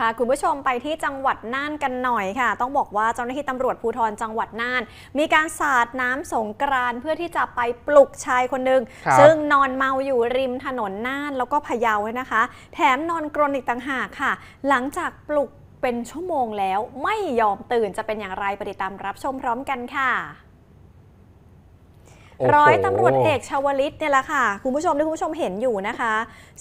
พาคุณผู้ชมไปที่จังหวัดน่านกันหน่อยค่ะ ต้องบอกว่าเจ้าหน้าที่ตำรวจภูธรจังหวัดน่าน มีการสาดน้ำสงกรานเพื่อที่จะไปปลุกชายคนหนึ่งซึ่งนอนเมาอยู่ริมถนนน่านแล้วก็พะเยาเยนะคะ แถมนอนกรนอีกต่างหากค่ะ หลังจากปลุกเป็นชั่วโมงแล้วไม่ยอมตื่นจะเป็นอย่างไรไปติดตามรับชมพร้อมกันค่ะร้อยตำรวจเอกชาวลิตเนี่ยแหละค่ะคุณผู้ชมที่คุณผู้ชมเห็นอยู่นะคะ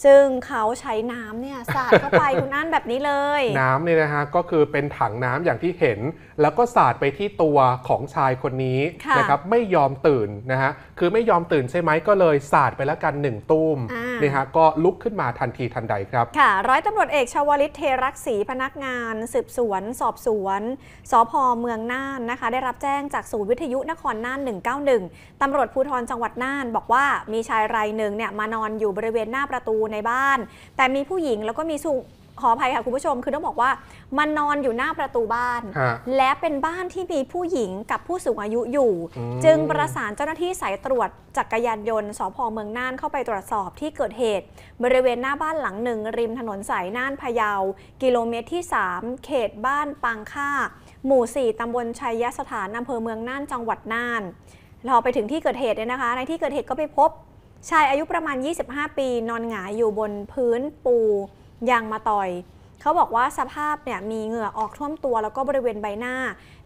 ซึ่งเขาใช้น้ำเนี่ยสาดเข้าไปคุณนั่นแบบนี้เลย น้ำเนี่ยนะฮะก็คือเป็นถังน้ำอย่างที่เห็น แล้วก็สาดไปที่ตัวของชายคนนี้นะครับไม่ยอมตื่นนะฮะคือไม่ยอมตื่นใช่ไหมก็เลยสาดไปแล้วกันหนึ่งตุ้มนี่ฮะก็ลุกขึ้นมาทันทีทันใดครับค่ะร้อยตำรวจเอกชาวลิตเทรักษีพนักงาน สืบสวน สอบสวนสพเมืองน่านนะคะได้รับแจ้งจากศูนย์วิทยุนครน่าน191ตำรวจจภูธรจังหวัดน่านบอกว่ามีชายรายหนึ่งเนี่ยมานอนอยู่บริเวณหน้าประตูในบ้าน แต่มีผู้หญิงแล้วก็มีสุขออภัยค่ะคุณผู้ชม คือต้องบอกว่า มันนอนอยู่หน้าประตูบ้าน และเป็นบ้านที่มีผู้หญิงกับผู้สูงอายุอยู่ จึงประสานเจ้าหน้าที่สายตรวจจักรยานยนต์สพเมืองน่านเข้าไปตรวจสอบที่เกิดเหตุ บริเวณหน้าบ้านหลังหนึ่ง ริมถนนสายน่านพะเยา กิโลเมตรที่ 3 เขตบ้านปางค่า หมู่4ตำบลชัยยสถานอำเภอเมืองน่านจังหวัดน่านเราไปถึงที่เกิดเหตุเนี่ยนะคะ ในที่เกิดเหตุก็ไปพบ ชายอายุประมาณ 25 ปี นอนหงายอยู่บนพื้นปูยางมาต่อย เขาบอกว่าสภาพเนี่ยมีเหงื่อออกท่วมตัวแล้วก็บริเวณใบหน้า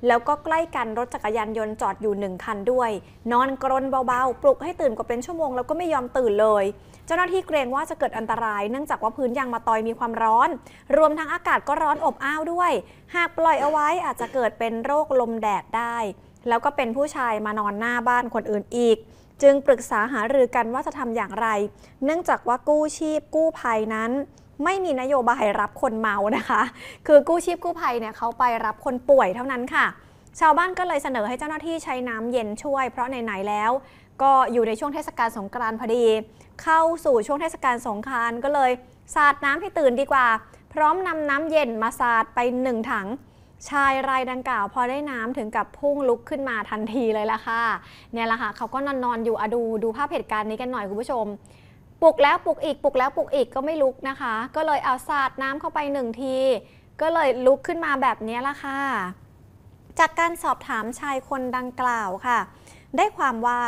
แล้วก็ใกล้กันรถจักรยานยนต์จอดอยู่หนึ่งคันด้วย นอนกรนเบาๆ ปลุกให้ตื่นกว่าเป็นชั่วโมงแล้วก็ไม่ยอมตื่นเลย เจ้าหน้าที่เกรงว่าจะเกิดอันตราย เนื่องจากว่าพื้นยางมาตอยมีความร้อน รวมทั้งอากาศก็ร้อนอบอ้าวด้วย หากปล่อยเอาไว้อาจจะเกิดเป็นโรคลมแดดได้แล้วก็เป็นผู้ชายมานอนหน้าบ้านคนอื่นอีก จึงปรึกษาหารือกันว่าจะทำอย่างไร เนื่องจากว่ากู้ชีพกู้ภัยนั้น ไม่มีนโยบายรับคนเมานะคะ คือกู้ชีพกู้ภัยเนี่ยเขาไปรับคนป่วยเท่านั้นค่ะ ชาวบ้านก็เลยเสนอให้เจ้าหน้าที่ใช้น้ำเย็นช่วย เพราะไหนๆแล้ว ก็อยู่ในช่วงเทศกาลสงกรานต์พอดี เข้าสู่ช่วงเทศกาลสงกรานต์ก็เลย สาดน้ำให้ตื่นดีกว่า พร้อมนำน้ำเย็นมาสาดไปหนึ่งถังชายรายดังกล่าวพอได้น้ำถึงกับพุ่งลุกขึ้นมาทันทีเลยล่ะค่ะเนี่ยล่ะค่ะ เขาก็นอนนอนอยู่อะดูดูภาพเหตุการณ์นี้กันหน่อยคุณผู้ชม ปลุกแล้วปลุกอีกปลุกแล้วปลุกอีกก็ไม่ลุกนะคะ ก็เลยเอาสาดน้ำเข้าไปหนึ่งทีก็เลยลุกขึ้นมาแบบนี้ล่ะค่ะจากการสอบถามชายคนดังกล่าวค่ะ ได้ความว่า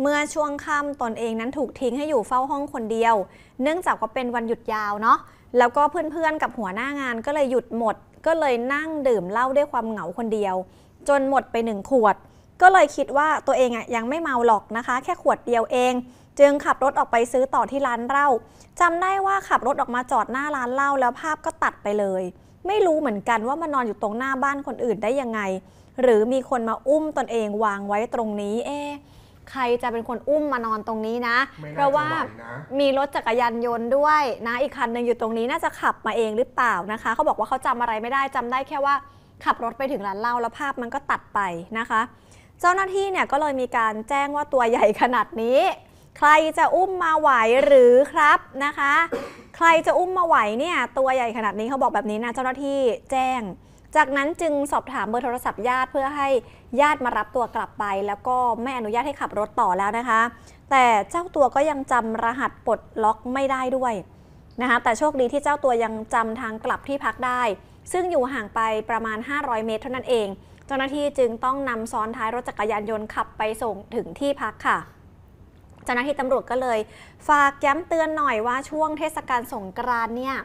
เมื่อช่วงค่ำตนเองนั้นถูกทิ้งให้อยู่เฝ้าห้องคนเดียว เนื่องจากว่าเป็นวันหยุดยาวเนาะแล้วก็เพื่อนๆกับหัวหน้างานก็เลยหยุดหมดก็เลยนั่งดื่มเหล้าด้วยความเหงาคนเดียว จนหมดไปหนึ่งขวดก็เลยคิดว่าตัวเองอ่ะยังไม่เมาหรอกนะคะแค่ขวดเดียวเอง จึงขับรถออกไปซื้อต่อที่ร้านเหล้าจำได้ว่าขับรถออกมาจอดหน้าร้านเหล้าแล้วภาพก็ตัดไปเลย ไม่รู้เหมือนกันว่ามานอนอยู่ตรงหน้าบ้านคนอื่นได้ยังไง หรือมีคนมาอุ้มตนเองวางไว้ตรงนี้ เอ๊ใครจะเป็นคนอุ้มมานอนตรงนี้นะนเพราะว่านะมีรถจักรยานยนต์ด้วยนะ อีกคันหนึ่งอยู่ตรงนี้น่าจะขับมาเองหรือเปล่านะคะ เขาบอกว่าเขาจำอะไรไม่ได้จำได้แค่ว่าขับรถไปถึงร้านเหล้าแล้วภาพมันก็ตัดไปนะคะ เจ้าหน้าที่เนี่ย ก็เลยมีการแจ้งว่าตัวใหญ่ขนาดนี้ ใครจะอุ้มมาไหวหรือครับนะคะ ใครจะอุ้มมาไหวเนี่ย ตัวใหญ่ขนาดนี้เขาบอกแบบนี้นะเจ้าหน้าที่แจ้งจากนั้นจึงสอบถามเบอร์โทรศัพท์ญาติเพื่อให้ญาติมารับตัวกลับไป แล้วก็ไม่อนุญาตให้ขับรถต่อแล้วนะคะ แต่เจ้าตัวก็ยังจำรหัสปลดล็อกไม่ได้ด้วยนะคะ แต่โชคดีที่เจ้าตัวยังจำทางกลับที่พักได้ ซึ่งอยู่ห่างไปประมาณ 500 เมตรเท่านั้นเอง เจ้าหน้าที่จึงต้องนำซ้อนท้ายรถจักรยานยนต์ขับไปส่งถึงที่พักค่ะเจ้าหน้าที่ตำรวจก็เลย ฝากย้ำเตือนหน่อยว่าช่วงเทศกาลสงกรานต์เนี่ย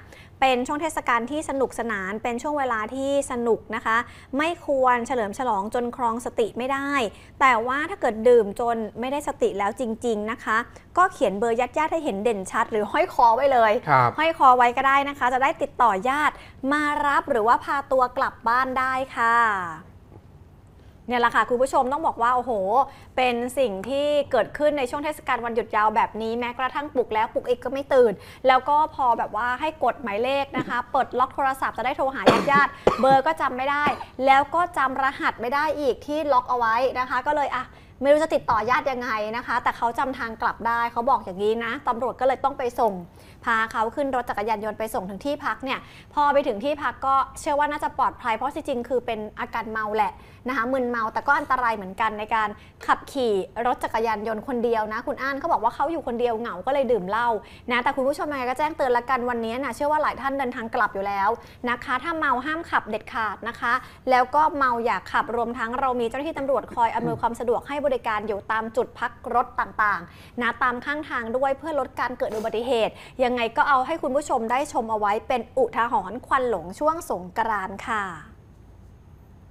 เป็นช่วงเทศกาลที่สนุกสนานเป็นช่วงเวลาที่สนุกนะคะ ไม่ควรเฉลิมฉลองจนครองสติไม่ได้ แต่ว่าถ้าเกิดดื่มจนไม่ได้สติแล้วจริง ๆ นะคะ ก็เขียนเบอร์ญาติญาติให้เห็นเด่นชัดหรือห้อยคอไว้เลยห้อยคอไว้ก็ได้นะคะ จะได้ติดต่อญาติมารับหรือว่าพาตัวกลับบ้านได้ค่ะเนี่ยแหละค่ะ คุณผู้ชมต้องบอกว่า โอ้โห เป็นสิ่งที่เกิดขึ้นในช่วงเทศกาลวันหยุดยาวแบบนี้แม้กระทั่งปลุกแล้วปลุกอีกก็ไม่ตื่น แล้วก็พอแบบว่าให้กดหมายเลขนะคะ เปิดล็อกโทรศัพท์จะได้โทรหาญาติญาติเบอร์ก็จำไม่ได้ แล้วก็จำรหัสไม่ได้อีกที่ล็อกเอาไว้นะคะ ก็เลยอ่ะไม่รู้จะติดต่อญาติยังไงนะคะ แต่เขาจำทางกลับได้เขาบอกอย่างนี้นะตำรวจก็เลยต้องไปส่งพาเขาขึ้นรถจักรยานยนต์ไปส่งถึงที่พักเนี่ยพอไปถึงที่พักก็เชื่อว่าน่าจะปลอดภัยเพราะจริงๆคือเป็นอาการเมาแหละนะคะมึนเมาแต่ก็อันตรายเหมือนกันในการขับขี่รถจักรยานยนต์คนเดียวนะคุณอ้านเขาบอกว่าเขาอยู่คนเดียวเหงาก็เลยดื่มเหล้านะแต่คุณผู้ชมยังไงก็แจ้งเตือนละกันวันนี้นะเชื่อว่าหลายท่านเดินทางกลับอยู่แล้วนะคะ ถ้าเมาห้ามขับเด็ดขาดนะคะ แล้วก็เมาอย่าขับรวมทั้งเรามีเจ้าหน้าที่ตำรวจคอยอำนวยความสะดวกให้บบริการอยู่ตามจุดพักรถต่างๆนะตามข้างทางด้วยเพื่อลดการเกิดอุบัติเหตุ ยังไงก็เอาให้คุณผู้ชมได้ชมเอาไว้ เป็นอุทาหรณ์ควันหลงช่วงสงกรานต์ค่ะ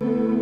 thank you